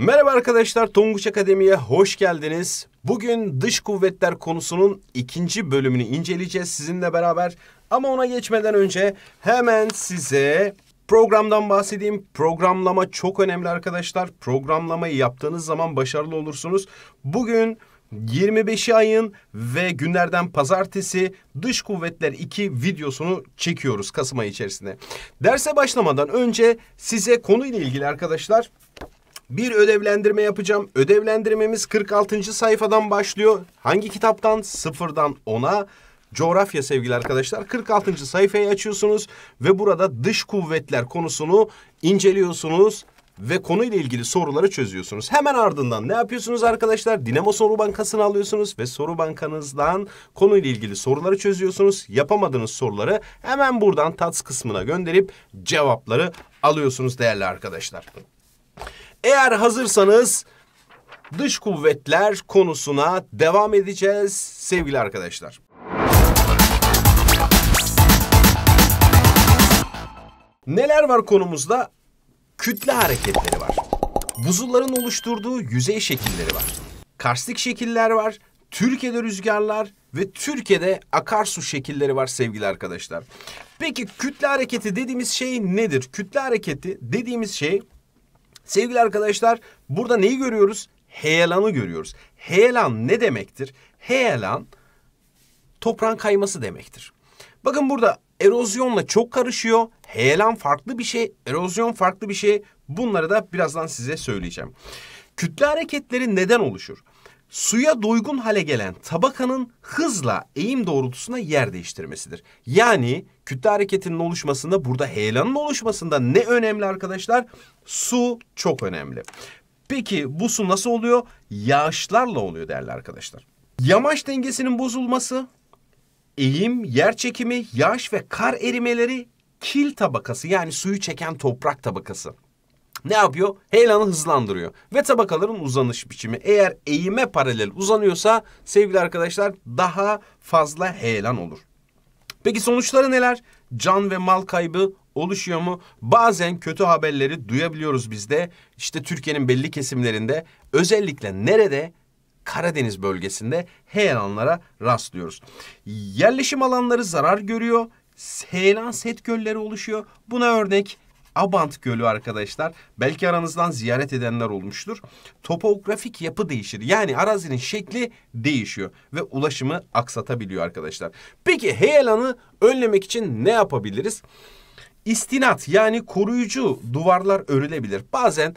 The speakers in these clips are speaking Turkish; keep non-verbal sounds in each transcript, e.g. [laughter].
Merhaba arkadaşlar, Tonguç Akademi'ye hoş geldiniz. Bugün dış kuvvetler konusunun ikinci bölümünü inceleyeceğiz sizinle beraber. Ama ona geçmeden önce hemen size Programdan bahsedeyim. Programlama çok önemli arkadaşlar. Programlamayı yaptığınız zaman başarılı olursunuz. Bugün 25 ayın ve günlerden pazartesi Dış Kuvvetler 2 videosunu çekiyoruz Kasım ayı içerisinde. Derse başlamadan önce size konuyla ilgili arkadaşlar bir ödevlendirme yapacağım. Ödevlendirmemiz 46. sayfadan başlıyor. Hangi kitaptan? Sıfırdan 10'a. Coğrafya sevgili arkadaşlar 46. sayfayı açıyorsunuz ve burada dış kuvvetler konusunu inceliyorsunuz ve konuyla ilgili soruları çözüyorsunuz. Hemen ardından ne yapıyorsunuz arkadaşlar? Dinamo Soru Bankası'nı alıyorsunuz ve soru bankanızdan konuyla ilgili soruları çözüyorsunuz. Yapamadığınız soruları hemen buradan tats kısmına gönderip cevapları alıyorsunuz değerli arkadaşlar. Eğer hazırsanız dış kuvvetler konusuna devam edeceğiz sevgili arkadaşlar. Neler var konumuzda? Kütle hareketleri var. Buzulların oluşturduğu yüzey şekilleri var. Karstik şekiller var. Türkiye'de rüzgarlar ve Türkiye'de akarsu şekilleri var sevgili arkadaşlar. Peki kütle hareketi dediğimiz şey nedir? Kütle hareketi dediğimiz şey Sevgili arkadaşlar burada neyi görüyoruz? Heyelanı görüyoruz. Heyelan ne demektir? Heyelan toprağın kayması demektir. Bakın burada erozyonla çok karışıyor. Heyelan farklı bir şey, erozyon farklı bir şey. Bunları da birazdan size söyleyeceğim. Kütle hareketleri neden oluşur? suya doygun hale gelen tabakanın hızla eğim doğrultusuna yer değiştirmesidir. Yani kütle hareketinin oluşmasında burada heyelanın oluşmasında ne önemli arkadaşlar? Su çok önemli. Peki bu su nasıl oluyor? Yağışlarla oluyor değerli arkadaşlar. Yamaç dengesinin bozulması, eğim, yer çekimi, yağış ve kar erimeleri kil tabakası yani suyu çeken toprak tabakası ne yapıyor? Heyelanı hızlandırıyor. Ve tabakaların uzanış biçimi eğer eğime paralel uzanıyorsa sevgili arkadaşlar daha fazla heyelan olur. Peki sonuçları neler? Can ve mal kaybı oluşuyor mu? Bazen kötü haberleri duyabiliyoruz biz de. İşte Türkiye'nin belli kesimlerinde özellikle nerede? Karadeniz bölgesinde heyelanlara rastlıyoruz. Yerleşim alanları zarar görüyor. Heyelan set gölleri oluşuyor. Buna örnek Abant Gölü arkadaşlar belki aranızdan ziyaret edenler olmuştur. Topografik yapı değişir. Yani arazinin şekli değişiyor ve ulaşımı aksatabiliyor arkadaşlar. Peki heyelanı önlemek için ne yapabiliriz? İstinat yani koruyucu duvarlar örülebilir. Bazen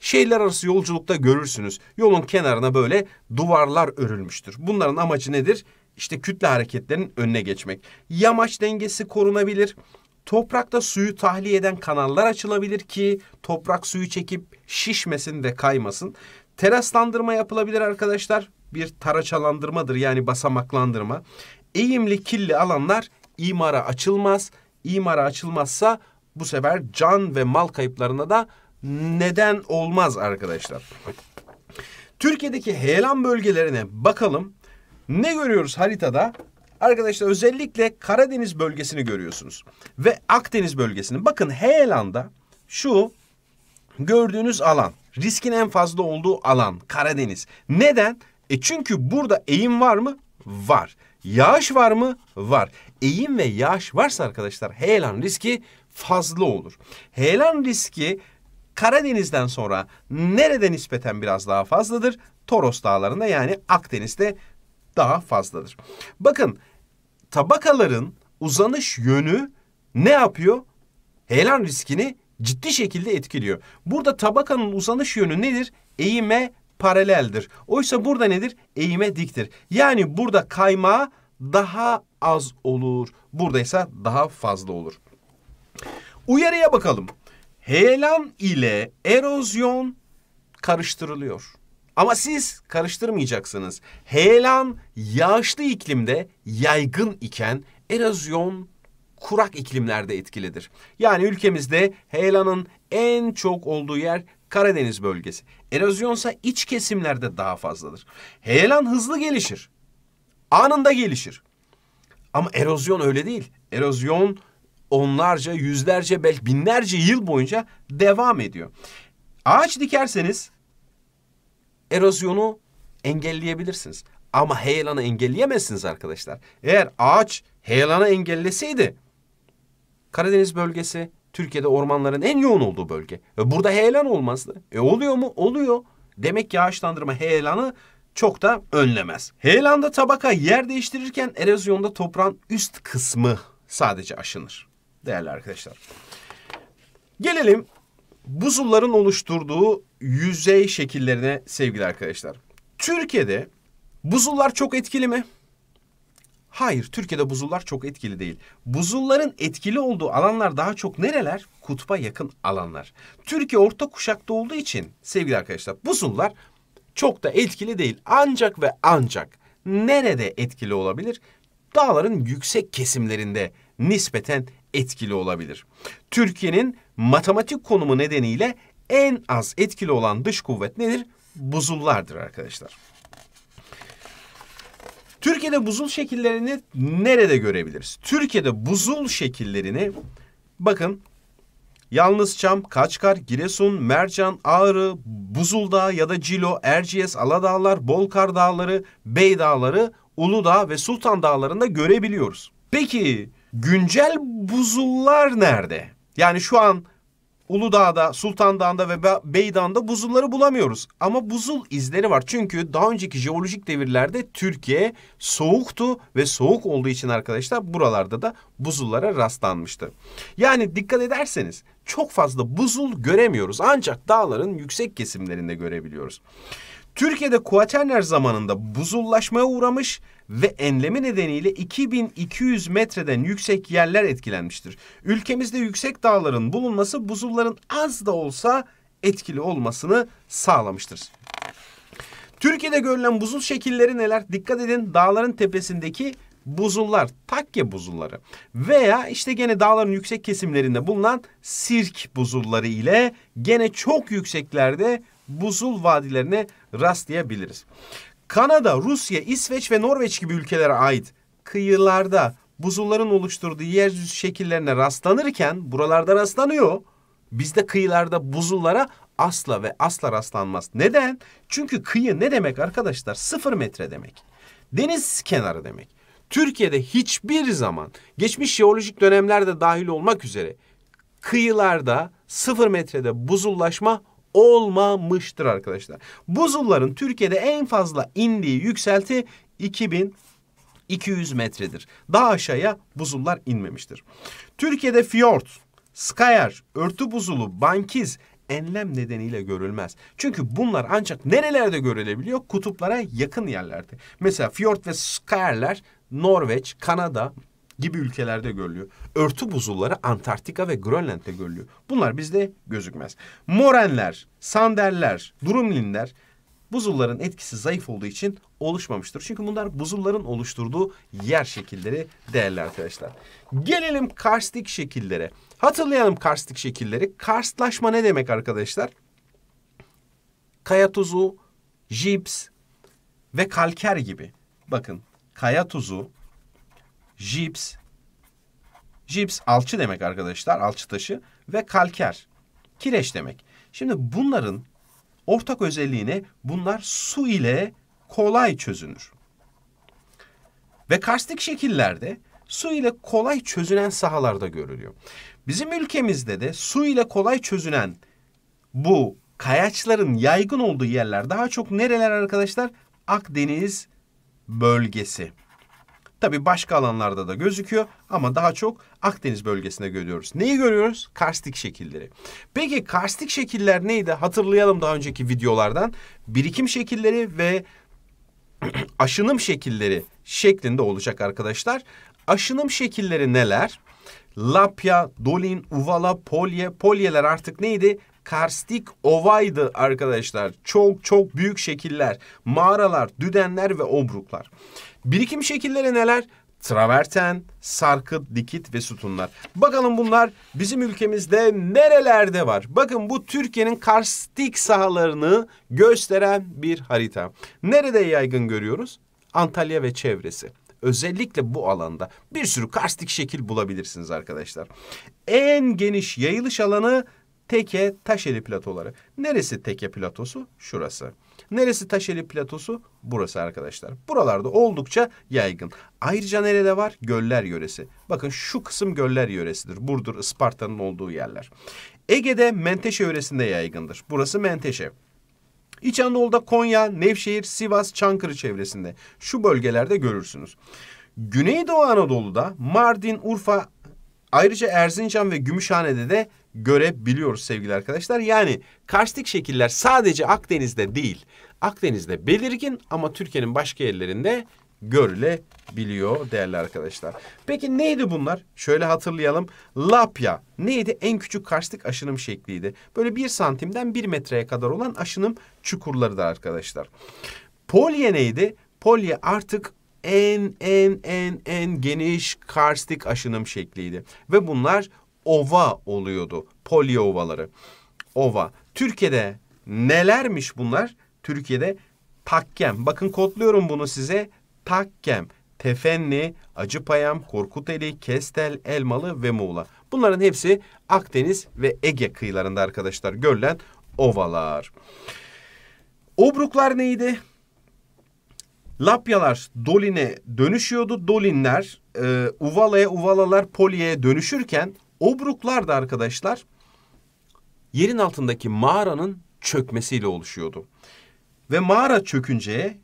şehirler arası yolculukta görürsünüz. Yolun kenarına böyle duvarlar örülmüştür. Bunların amacı nedir? İşte kütle hareketlerinin önüne geçmek. Yamaç dengesi korunabilir. Toprakta suyu tahliye eden kanallar açılabilir ki toprak suyu çekip şişmesin ve kaymasın. Teraslandırma yapılabilir arkadaşlar. Bir taraçalandırmadır yani basamaklandırma. Eğimli killi alanlar imara açılmaz. İmara açılmazsa bu sefer can ve mal kayıplarına da neden olmaz arkadaşlar. Türkiye'deki heyelan bölgelerine bakalım. Ne görüyoruz haritada? Arkadaşlar özellikle Karadeniz bölgesini görüyorsunuz. Ve Akdeniz bölgesini. Bakın Heyelan'da şu gördüğünüz alan. Riskin en fazla olduğu alan Karadeniz. Neden? E çünkü burada eğim var mı? Var. Yağış var mı? Var. Eğim ve yağış varsa arkadaşlar heyelan riski fazla olur. Heyelan riski Karadeniz'den sonra nerede nispeten biraz daha fazladır? Toros Dağları'nda yani Akdeniz'de daha fazladır. Bakın tabakaların uzanış yönü ne yapıyor? Heyelan riskini ciddi şekilde etkiliyor. Burada tabakanın uzanış yönü nedir? Eğime paraleldir. Oysa burada nedir? Eğime diktir. Yani burada kayma daha az olur. Buradaysa daha fazla olur. Uyarıya bakalım. Heyelan ile erozyon karıştırılıyor. Ama siz karıştırmayacaksınız. Heyelan yağışlı iklimde yaygın iken erozyon kurak iklimlerde etkilidir. Yani ülkemizde heyelanın en çok olduğu yer Karadeniz bölgesi. Erozyonsa iç kesimlerde daha fazladır. Heyelan hızlı gelişir. Anında gelişir. Ama erozyon öyle değil. Erozyon onlarca, yüzlerce, belki binlerce yıl boyunca devam ediyor. Ağaç dikerseniz erozyonu engelleyebilirsiniz. Ama heyelanı engelleyemezsiniz arkadaşlar. Eğer ağaç heyelanı engelleseydi Karadeniz bölgesi Türkiye'de ormanların en yoğun olduğu bölge. ve burada heyelan olmazdı. E oluyor mu? Oluyor. Demek ki ağaçlandırma heyelanı çok da önlemez. Heyelanda tabaka yer değiştirirken erozyonda toprağın üst kısmı sadece aşınır. Değerli arkadaşlar. Gelelim buzulların oluşturduğu yüzey şekillerine sevgili arkadaşlar. Türkiye'de buzullar çok etkili mi? Hayır, Türkiye'de buzullar çok etkili değil. Buzulların etkili olduğu alanlar daha çok nereler? Kutba yakın alanlar. Türkiye orta kuşakta olduğu için sevgili arkadaşlar buzullar çok da etkili değil. Ancak ve ancak nerede etkili olabilir? Dağların yüksek kesimlerinde nispeten etkili olabilir. Türkiye'nin matematik konumu nedeniyle en az etkili olan dış kuvvet nedir? Buzullardır arkadaşlar. Türkiye'de buzul şekillerini nerede görebiliriz? Türkiye'de buzul şekillerini bakın yalnız Yalnızçam, Kaçkar, Giresun, Mercan, Ağrı, Buzuldağ ya da Cilo, Erciyes, Aladağlar, Bolkar Dağları, Bey Dağları, Uludağ ve Sultan Dağları'nda görebiliyoruz. Peki güncel buzullar nerede? Yani şu an Uludağ'da, Sultan Dağı'nda ve Beydağ'da buzulları bulamıyoruz. Ama buzul izleri var. Çünkü daha önceki jeolojik devirlerde Türkiye soğuktu ve soğuk olduğu için arkadaşlar buralarda da buzullara rastlanmıştı. Yani dikkat ederseniz çok fazla buzul göremiyoruz. Ancak dağların yüksek kesimlerinde görebiliyoruz. Türkiye'de kuaterner zamanında buzullaşmaya uğramış ve enlemi nedeniyle 2200 metreden yüksek yerler etkilenmiştir. Ülkemizde yüksek dağların bulunması buzulların az da olsa etkili olmasını sağlamıştır. Türkiye'de görülen buzul şekilleri neler? Dikkat edin dağların tepesindeki buzullar, takke buzulları veya işte gene dağların yüksek kesimlerinde bulunan sirk buzulları ile gene çok yükseklerde buzul vadilerine rastlayabiliriz. Kanada, Rusya, İsveç ve Norveç gibi ülkelere ait kıyılarda buzulların oluşturduğu yeryüzü şekillerine rastlanırken buralarda rastlanıyor. Bizde kıyılarda buzullara asla ve asla rastlanmaz. Neden? Çünkü kıyı ne demek arkadaşlar? Sıfır metre demek. Deniz kenarı demek. Türkiye'de hiçbir zaman geçmiş jeolojik dönemlerde dahil olmak üzere kıyılarda sıfır metrede buzullaşma olmamıştır arkadaşlar. Buzulların Türkiye'de en fazla indiği yükselti 2000 200 metredir. Daha aşağıya buzullar inmemiştir. Türkiye'de fiyort, skayar, örtü buzulu, bankiz, enlem nedeniyle görülmez. Çünkü bunlar ancak nerelerde görülebiliyor? Kutuplara yakın yerlerde. Mesela fiyort ve skayerler Norveç, Kanada, gibi ülkelerde görülüyor. Örtü buzulları Antarktika ve Grönland'de görülüyor. Bunlar bizde gözükmez. Morenler, Sanderler, durumlinler, buzulların etkisi zayıf olduğu için oluşmamıştır. Çünkü bunlar buzulların oluşturduğu yer şekilleri değerli arkadaşlar. Gelelim karstik şekillere. Hatırlayalım karstik şekilleri. Karstlaşma ne demek arkadaşlar? Kaya tuzu, jips ve kalker gibi. Bakın kaya tuzu, jips. Jips alçı demek arkadaşlar, alçı taşı ve kalker, kireç demek. Şimdi bunların ortak özelliğine bunlar su ile kolay çözünür. Ve karstik şekillerde su ile kolay çözünen sahalarda görülüyor. Bizim ülkemizde de su ile kolay çözünen bu kayaçların yaygın olduğu yerler daha çok nereler arkadaşlar? Akdeniz bölgesi. Tabi başka alanlarda da gözüküyor ama daha çok Akdeniz bölgesinde görüyoruz. Neyi görüyoruz? Karstik şekilleri. Peki karstik şekiller neydi? Hatırlayalım daha önceki videolardan. Birikim şekilleri ve [clears throat] aşınım şekilleri şeklinde olacak arkadaşlar. Aşınım şekilleri neler? Lapya, Dolin, Uvala, Polye. Polyeler artık neydi? karstik ovaydı arkadaşlar. Çok çok büyük şekiller, mağaralar, düdenler ve obruklar. Birikim şekilleri neler? Traverten, sarkıt, dikit ve sütunlar. Bakalım bunlar bizim ülkemizde nerelerde var? Bakın bu Türkiye'nin karstik sahalarını gösteren bir harita. Nerede yaygın görüyoruz? Antalya ve çevresi. Özellikle bu alanda bir sürü karstik şekil bulabilirsiniz arkadaşlar. En geniş yayılış alanı Teke Taşeli platoları. Neresi Teke platosu? Şurası. Neresi Taşeli platosu? Burası arkadaşlar. Buralarda oldukça yaygın. Ayrıca nerede var? Göller yöresi. Bakın şu kısım göller yöresidir. Burdur, Isparta'nın olduğu yerler. Ege'de Menteşe yöresinde yaygındır. Burası Menteşe. İç Anadolu'da Konya, Nevşehir, Sivas, Çankırı çevresinde. Şu bölgelerde görürsünüz. Güneydoğu Anadolu'da Mardin, Urfa, ayrıca Erzincan ve Gümüşhane'de de görebiliyoruz sevgili arkadaşlar. Yani karstik şekiller sadece Akdeniz'de değil, Akdeniz'de belirgin ama Türkiye'nin başka yerlerinde görülebiliyor değerli arkadaşlar. Peki neydi bunlar? Şöyle hatırlayalım. Lapya neydi? En küçük karstik aşınım şekliydi. Böyle bir santimden bir metreye kadar olan aşınım çukurlarıdır arkadaşlar. Polye neydi? Polye artık en en en en geniş karstik aşınım şekliydi. Ve bunlar ova oluyordu. polio ovaları. Ova. Türkiye'de nelermiş bunlar? Türkiye'de takkem. Bakın kodluyorum bunu size. Takkem. Tefenli, Acıpayam, Korkuteli, Kestel, Elmalı ve Muğla. Bunların hepsi Akdeniz ve Ege kıyılarında arkadaşlar görülen ovalar. Obruklar neydi? Lapyalar doline dönüşüyordu. Dolinler e, uvalaya uvalalar poliye dönüşürken Obruklar da arkadaşlar yerin altındaki mağaranın çökmesiyle oluşuyordu. Ve mağara çökünce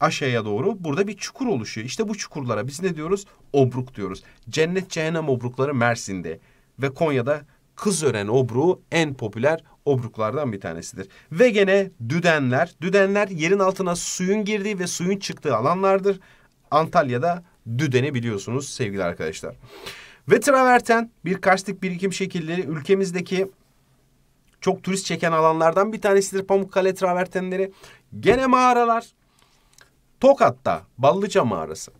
aşağıya doğru burada bir çukur oluşuyor. İşte bu çukurlara biz ne diyoruz? Obruk diyoruz. Cennet cehennem obrukları Mersin'de ve Konya'da Kızören obruğu en popüler obruklardan bir tanesidir. Ve gene düdenler. Düdenler yerin altına suyun girdiği ve suyun çıktığı alanlardır. Antalya'da düdeni biliyorsunuz sevgili arkadaşlar. Ve traverten birkaçlık birikim şekilleri ülkemizdeki çok turist çeken alanlardan bir tanesidir Pamukkale travertenleri. Gene mağaralar. Tokat'ta Ballıca Mağarası.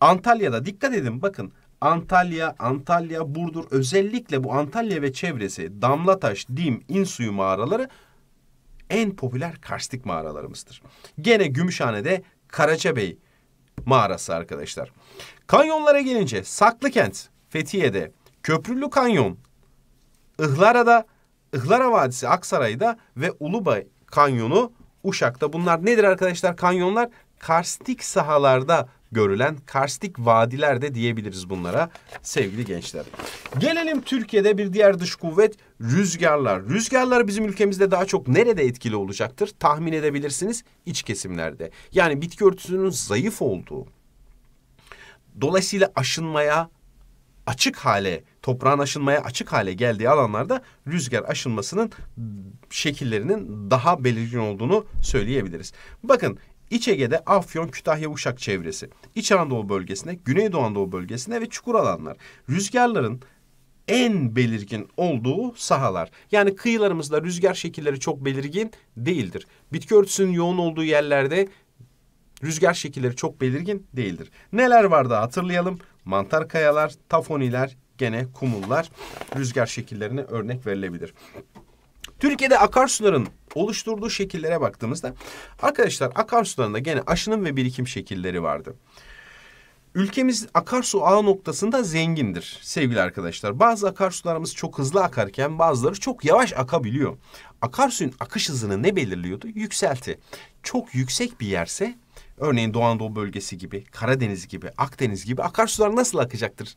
Antalya'da dikkat edin bakın Antalya, Antalya, Burdur özellikle bu Antalya ve çevresi Damlataş, Dim, İnsuyu mağaraları en popüler karstik mağaralarımızdır. Gene Gümüşhane'de Karacabey mağarası arkadaşlar. Kanyonlara gelince Saklıkent Fethiye'de Köprülü Kanyon, Ihlara'da, Ihlara Vadisi Aksaray'da ve Ulubay Kanyonu Uşak'ta. Bunlar nedir arkadaşlar? Kanyonlar karstik sahalarda görülen karstik vadiler de diyebiliriz bunlara sevgili gençler. Gelelim Türkiye'de bir diğer dış kuvvet rüzgarlar. Rüzgarlar bizim ülkemizde daha çok nerede etkili olacaktır? Tahmin edebilirsiniz iç kesimlerde. Yani bitki örtüsünün zayıf olduğu. Dolayısıyla aşınmaya açık hale, toprağın aşınmaya açık hale geldiği alanlarda rüzgar aşınmasının şekillerinin daha belirgin olduğunu söyleyebiliriz. Bakın İç Ege'de Afyon, Kütahya, Uşak çevresi, İç Anadolu bölgesine, Güneydoğu Anadolu bölgesine ve çukur alanlar. Rüzgarların en belirgin olduğu sahalar. Yani kıyılarımızda rüzgar şekilleri çok belirgin değildir. Bitki örtüsünün yoğun olduğu yerlerde Rüzgar şekilleri çok belirgin değildir. Neler vardı hatırlayalım. Mantar kayalar, tafoniler, gene kumullar rüzgar şekillerine örnek verilebilir. Türkiye'de akarsuların oluşturduğu şekillere baktığımızda arkadaşlar akarsularında gene aşınım ve birikim şekilleri vardı. Ülkemiz akarsu ağ noktasında zengindir sevgili arkadaşlar. Bazı akarsularımız çok hızlı akarken bazıları çok yavaş akabiliyor. Akarsuyun akış hızını ne belirliyordu? Yükselti. Çok yüksek bir yerse Örneğin Doğu Anadolu bölgesi gibi, Karadeniz gibi, Akdeniz gibi akarsular nasıl akacaktır?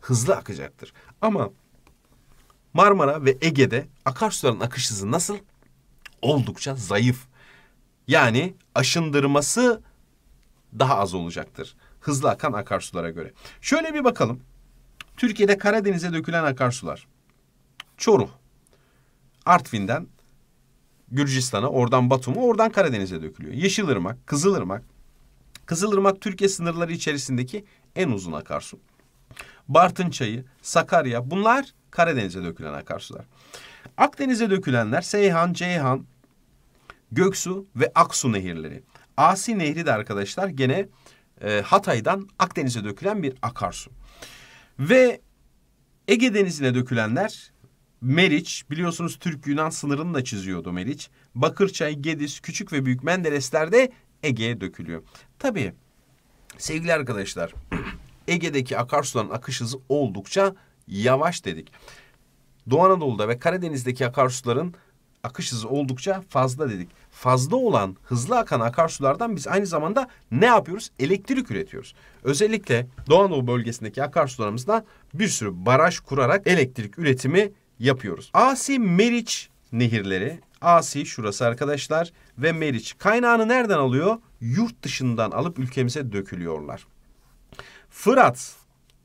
Hızlı akacaktır. Ama Marmara ve Ege'de akarsuların akış hızı nasıl? Oldukça zayıf. Yani aşındırması daha az olacaktır. Hızlı akan akarsulara göre. Şöyle bir bakalım. Türkiye'de Karadeniz'e dökülen akarsular. Çoruh. Artvin'den Gürcistan'a, oradan Batum'a, oradan Karadeniz'e dökülüyor. Yeşilırmak, Kızılırmak. Kızılırmak Türkiye sınırları içerisindeki en uzun akarsu. Bartın Çayı, Sakarya bunlar Karadeniz'e dökülen akarsular. Akdeniz'e dökülenler Seyhan, Ceyhan, Göksu ve Aksu nehirleri. Asi Nehri de arkadaşlar gene e, Hatay'dan Akdeniz'e dökülen bir akarsu. Ve Ege Denizi'ne dökülenler Meriç biliyorsunuz Türk-Yunan sınırını da çiziyordu Meriç. Bakırçay, Gediz, Küçük ve Büyük Menderesler de Ege'ye dökülüyor. Tabii sevgili arkadaşlar [clears throat] Ege'deki akarsuların akış hızı oldukça yavaş dedik. Doğu Anadolu'da ve Karadeniz'deki akarsuların akış hızı oldukça fazla dedik. Fazla olan hızlı akan akarsulardan biz aynı zamanda ne yapıyoruz? Elektrik üretiyoruz. Özellikle Doğu Anadolu bölgesindeki akarsularımızda bir sürü baraj kurarak elektrik üretimi yapıyoruz. Asi Meriç nehirleri. Asi şurası arkadaşlar ve Meriç. Kaynağını nereden alıyor? Yurt dışından alıp ülkemize dökülüyorlar. Fırat,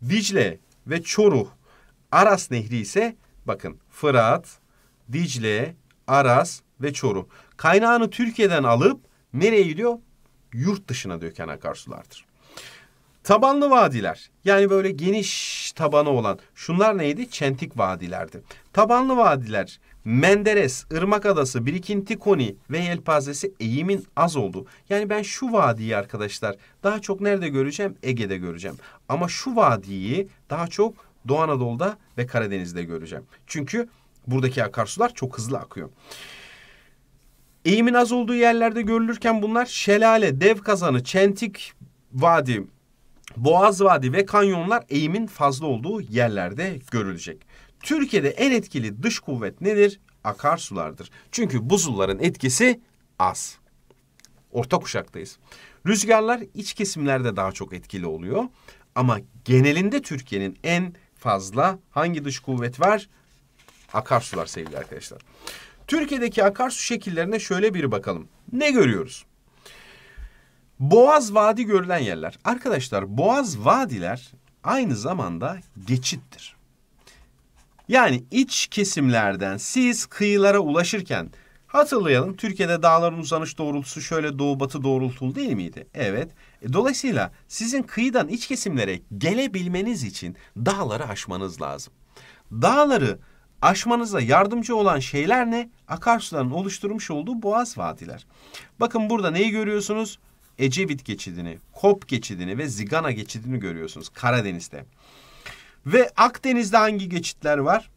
Dicle ve Çoruh. Aras Nehri ise bakın Fırat, Dicle, Aras ve Çoruh. Kaynağını Türkiye'den alıp nereye gidiyor? Yurt dışına döken akarsulardır. Tabanlı vadiler yani böyle geniş tabanı olan şunlar neydi? Çentik vadilerdi. Tabanlı vadiler Menderes, Irmak Adası, Birikinti Koni ve Yelpazesi eğimin az oldu. Yani ben şu vadiyi arkadaşlar daha çok nerede göreceğim? Ege'de göreceğim. Ama şu vadiyi daha çok Doğu Anadolu'da ve Karadeniz'de göreceğim. Çünkü buradaki akarsular çok hızlı akıyor. Eğimin az olduğu yerlerde görülürken bunlar şelale, dev kazanı, çentik vadi, Boğaz Vadi ve kanyonlar eğimin fazla olduğu yerlerde görülecek. Türkiye'de en etkili dış kuvvet nedir? Akarsulardır. Çünkü buzulların etkisi az. Orta kuşaktayız. Rüzgarlar iç kesimlerde daha çok etkili oluyor. Ama genelinde Türkiye'nin en fazla hangi dış kuvvet var? Akarsular sevgili arkadaşlar. Türkiye'deki akarsu şekillerine şöyle bir bakalım. Ne görüyoruz? Boğaz vadi görülen yerler. Arkadaşlar boğaz vadiler aynı zamanda geçittir. Yani iç kesimlerden siz kıyılara ulaşırken hatırlayalım Türkiye'de dağların uzanış doğrultusu şöyle doğu batı doğrultulu değil miydi? Evet. E, dolayısıyla sizin kıyıdan iç kesimlere gelebilmeniz için dağları aşmanız lazım. Dağları aşmanıza yardımcı olan şeyler ne? Akarsuların oluşturmuş olduğu boğaz vadiler. Bakın burada neyi görüyorsunuz? Ecevit geçidini, Kop geçidini ve Zigana geçidini görüyorsunuz Karadeniz'de. Ve Akdeniz'de hangi geçitler var?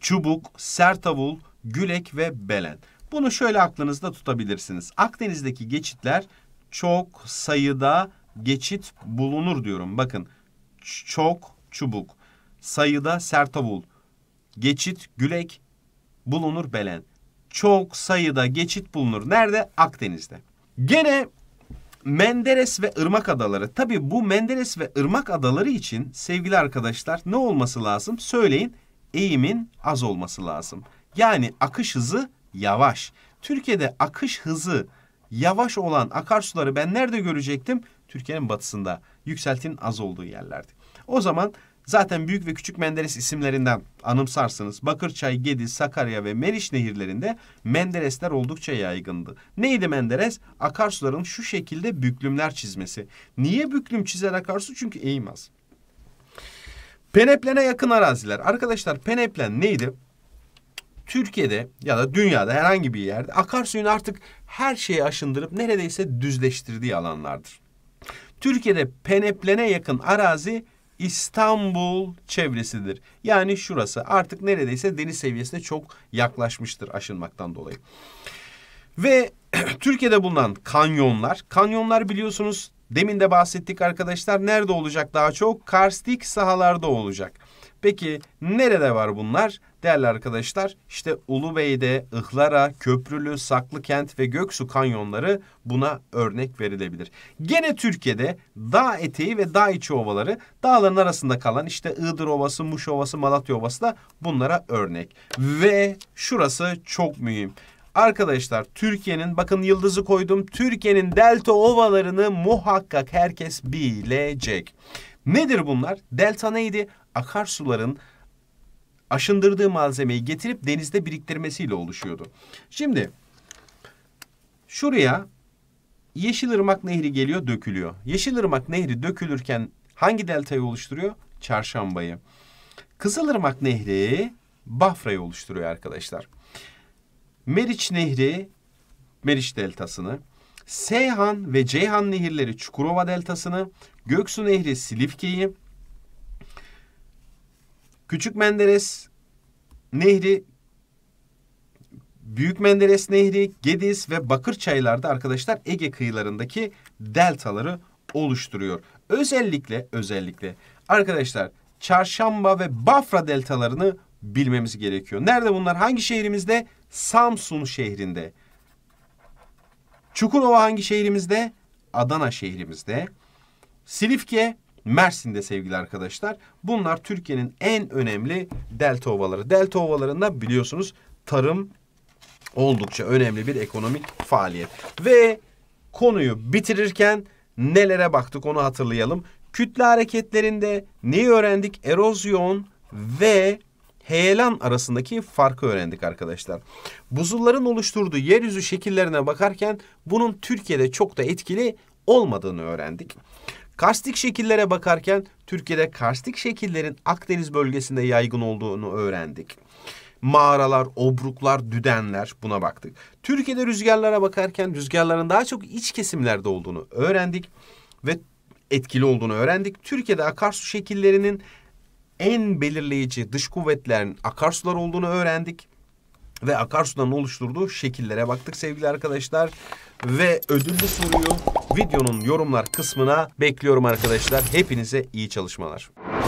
Çubuk, Sertavul, Gülek ve Belen. Bunu şöyle aklınızda tutabilirsiniz. Akdeniz'deki geçitler çok sayıda geçit bulunur diyorum. Bakın çok çubuk, sayıda sertavul, geçit gülek bulunur belen. Çok sayıda geçit bulunur. Nerede? Akdeniz'de. Gene Menderes ve Irmak Adaları. Tabi bu Menderes ve Irmak Adaları için sevgili arkadaşlar ne olması lazım? Söyleyin eğimin az olması lazım. Yani akış hızı yavaş. Türkiye'de akış hızı yavaş olan akarsuları ben nerede görecektim? Türkiye'nin batısında yükseltinin az olduğu yerlerde. O zaman Zaten Büyük ve Küçük Menderes isimlerinden anımsarsınız. Bakırçay, Gediz, Sakarya ve Meriç nehirlerinde Menderesler oldukça yaygındı. Neydi Menderes? Akarsuların şu şekilde büklümler çizmesi. Niye büklüm çizer akarsu? Çünkü eğmez. Peneplen'e yakın araziler. Arkadaşlar Peneplen neydi? Türkiye'de ya da dünyada herhangi bir yerde akarsuyun artık her şeyi aşındırıp neredeyse düzleştirdiği alanlardır. Türkiye'de peneplene yakın arazi İstanbul çevresidir. Yani şurası artık neredeyse deniz seviyesine çok yaklaşmıştır aşınmaktan dolayı. Ve [clears throat] Türkiye'de bulunan kanyonlar, kanyonlar biliyorsunuz demin de bahsettik arkadaşlar nerede olacak daha çok? Karstik sahalarda olacak. Peki nerede var bunlar? Değerli arkadaşlar işte Ulubey'de, Ihlara, Köprülü, Saklıkent ve Göksu kanyonları buna örnek verilebilir. Gene Türkiye'de dağ eteği ve dağ içi ovaları dağların arasında kalan işte Iğdır Ovası, Muş Ovası, Malatya Ovası da bunlara örnek. Ve şurası çok mühim. Arkadaşlar Türkiye'nin bakın yıldızı koydum. Türkiye'nin delta ovalarını muhakkak herkes bilecek. Nedir bunlar? Delta neydi? akarsuların aşındırdığı malzemeyi getirip denizde biriktirmesiyle oluşuyordu. Şimdi şuraya Yeşilırmak Nehri geliyor dökülüyor. Yeşilırmak Nehri dökülürken hangi deltayı oluşturuyor? Çarşambayı. Kızılırmak Nehri Bafra'yı oluşturuyor arkadaşlar. Meriç Nehri Meriç Deltası'nı, Seyhan ve Ceyhan Nehirleri Çukurova Deltası'nı, Göksu Nehri Silifke'yi, Küçük Menderes Nehri Büyük Menderes Nehri, Gediz ve Bakır Bakırçaylar'da arkadaşlar Ege kıyılarındaki deltaları oluşturuyor. Özellikle özellikle arkadaşlar Çarşamba ve Bafra deltalarını bilmemiz gerekiyor. Nerede bunlar? Hangi şehrimizde? Samsun şehrinde. Çukurova hangi şehrimizde? Adana şehrimizde. Silifke Mersin'de sevgili arkadaşlar. Bunlar Türkiye'nin en önemli delta ovaları. Delta ovalarında biliyorsunuz tarım oldukça önemli bir ekonomik faaliyet. Ve konuyu bitirirken nelere baktık onu hatırlayalım. Kütle hareketlerinde neyi öğrendik? Erozyon ve heyelan arasındaki farkı öğrendik arkadaşlar. Buzulların oluşturduğu yeryüzü şekillerine bakarken bunun Türkiye'de çok da etkili olmadığını öğrendik. Karstik şekillere bakarken Türkiye'de karstik şekillerin Akdeniz bölgesinde yaygın olduğunu öğrendik. Mağaralar, obruklar, düdenler buna baktık. Türkiye'de rüzgarlara bakarken rüzgarların daha çok iç kesimlerde olduğunu öğrendik ve etkili olduğunu öğrendik. Türkiye'de akarsu şekillerinin en belirleyici dış kuvvetlerin akarsular olduğunu öğrendik ve akarsudan oluşturduğu şekillere baktık sevgili arkadaşlar. Ve ödüllü soruyu videonun yorumlar kısmına bekliyorum arkadaşlar. Hepinize iyi çalışmalar.